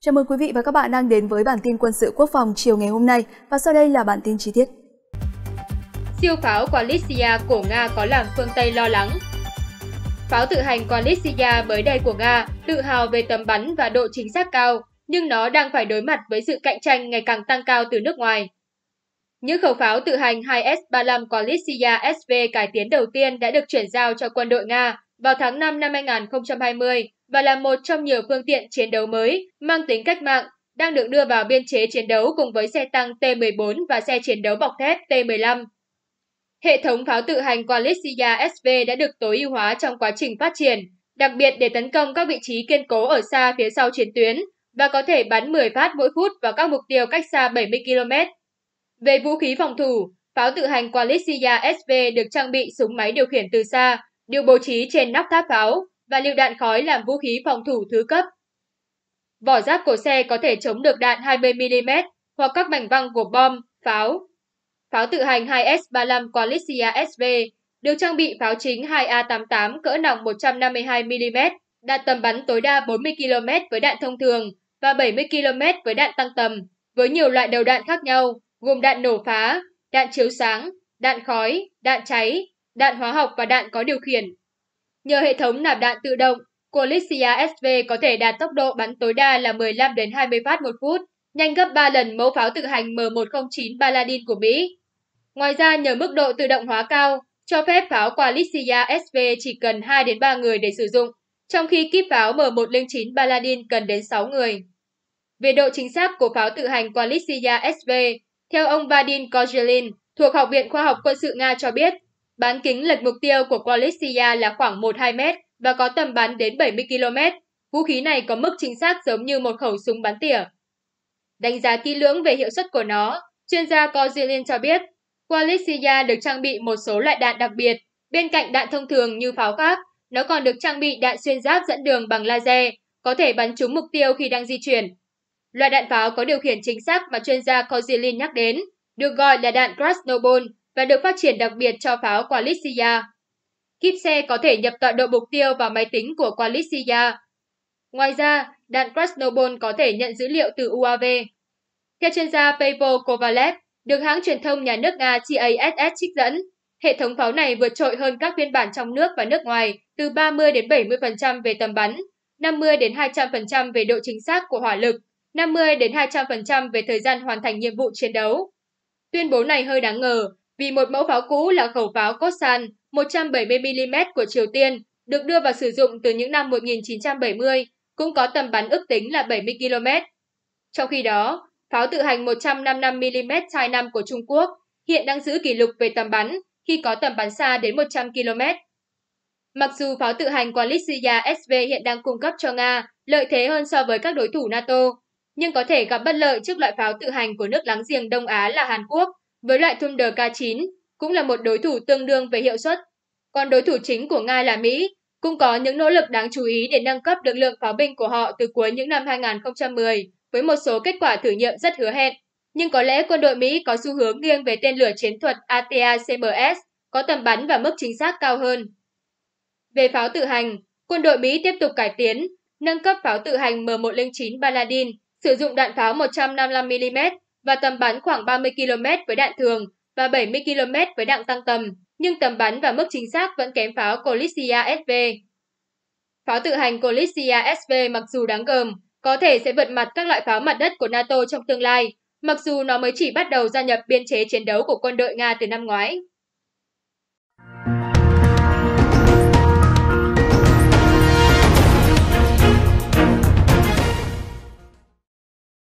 Chào mừng quý vị và các bạn đang đến với bản tin quân sự quốc phòng chiều ngày hôm nay và sau đây là bản tin chi tiết. Siêu pháo Qualissia của Nga có làm phương Tây lo lắng. Pháo tự hành Qualissia mới đây của Nga tự hào về tầm bắn và độ chính xác cao, nhưng nó đang phải đối mặt với sự cạnh tranh ngày càng tăng cao từ nước ngoài. Những khẩu pháo tự hành 2S-35 Qualissia SV cải tiến đầu tiên đã được chuyển giao cho quân đội Nga vào tháng 5 năm 2020 và là một trong nhiều phương tiện chiến đấu mới mang tính cách mạng đang được đưa vào biên chế chiến đấu cùng với xe tăng T-14 và xe chiến đấu bọc thép T-15. Hệ thống pháo tự hành Qualistia SV đã được tối ưu hóa trong quá trình phát triển, đặc biệt để tấn công các vị trí kiên cố ở xa phía sau chiến tuyến và có thể bắn 10 phát mỗi phút vào các mục tiêu cách xa 70 km. Về vũ khí phòng thủ, pháo tự hành Qualistia SV được trang bị súng máy điều khiển từ xa, được bố trí trên nóc tháp pháo, và liệu đạn khói làm vũ khí phòng thủ thứ cấp. Vỏ giáp của xe có thể chống được đạn 20mm hoặc các mảnh văng của bom, pháo. Pháo tự hành 2S-35 Qualicia SV được trang bị pháo chính 2A88 cỡ nòng 152mm, đạt tầm bắn tối đa 40 km với đạn thông thường và 70 km với đạn tăng tầm, với nhiều loại đầu đạn khác nhau, gồm đạn nổ phá, đạn chiếu sáng, đạn khói, đạn cháy, đạn hóa học và đạn có điều khiển. Nhờ hệ thống nạp đạn tự động, Polizia SV có thể đạt tốc độ bắn tối đa là 15 đến 20 phát một phút, nhanh gấp 3 lần mẫu pháo tự hành M109 Paladin của Mỹ. Ngoài ra, nhờ mức độ tự động hóa cao, cho phép pháo Polizia SV chỉ cần 2 đến 3 người để sử dụng, trong khi kíp pháo M109 Paladin cần đến 6 người. Về độ chính xác của pháo tự hành Polizia SV, theo ông Vadim Kozelin thuộc Học viện Khoa học Quân sự Nga cho biết, Bán kính lệch mục tiêu của Qualisia là khoảng 1-2 mét và có tầm bắn đến 70 km. Vũ khí này có mức chính xác giống như một khẩu súng bắn tỉa. Đánh giá kỹ lưỡng về hiệu suất của nó, chuyên gia Kozilin cho biết, Qualisia được trang bị một số loại đạn đặc biệt, bên cạnh đạn thông thường như pháo khác, nó còn được trang bị đạn xuyên giáp dẫn đường bằng laser, có thể bắn trúng mục tiêu khi đang di chuyển. Loại đạn pháo có điều khiển chính xác mà chuyên gia Kozilin nhắc đến, được gọi là đạn Krasnobol và được phát triển đặc biệt cho pháo Qualisia. Kíp xe có thể nhập tọa độ mục tiêu vào máy tính của Qualisia. Ngoài ra, đạn Krasnobol có thể nhận dữ liệu từ UAV. Theo chuyên gia Pavel Kovalev, được hãng truyền thông nhà nước Nga TASS trích dẫn, hệ thống pháo này vượt trội hơn các phiên bản trong nước và nước ngoài từ 30 đến 70% về tầm bắn, 50 đến 200% về độ chính xác của hỏa lực, 50 đến 200% về thời gian hoàn thành nhiệm vụ chiến đấu. Tuyên bố này hơi đáng ngờ vì một mẫu pháo cũ là khẩu pháo Kosan 170mm của Triều Tiên được đưa vào sử dụng từ những năm 1970, cũng có tầm bắn ước tính là 70 km. Trong khi đó, pháo tự hành 155mm Chai 5 của Trung Quốc hiện đang giữ kỷ lục về tầm bắn khi có tầm bắn xa đến 100 km. Mặc dù pháo tự hành của Litsia SV hiện đang cung cấp cho Nga lợi thế hơn so với các đối thủ NATO, nhưng có thể gặp bất lợi trước loại pháo tự hành của nước láng giềng Đông Á là Hàn Quốc với loại Thunder K9 cũng là một đối thủ tương đương về hiệu suất, còn đối thủ chính của Nga là Mỹ cũng có những nỗ lực đáng chú ý để nâng cấp lực lượng pháo binh của họ từ cuối những năm 2010 với một số kết quả thử nghiệm rất hứa hẹn. Nhưng có lẽ quân đội Mỹ có xu hướng nghiêng về tên lửa chiến thuật ATACMS có tầm bắn và mức chính xác cao hơn. Về pháo tự hành, quân đội Mỹ tiếp tục cải tiến, nâng cấp pháo tự hành M109 Paladin, sử dụng đạn pháo 155mm và tầm bắn khoảng 30 km với đạn thường và 70 km với đạn tăng tầm, nhưng tầm bắn và mức chính xác vẫn kém pháo Colissia SV. Pháo tự hành Colissia SV mặc dù đáng gờm, có thể sẽ vượt mặt các loại pháo mặt đất của NATO trong tương lai, mặc dù nó mới chỉ bắt đầu gia nhập biên chế chiến đấu của quân đội Nga từ năm ngoái.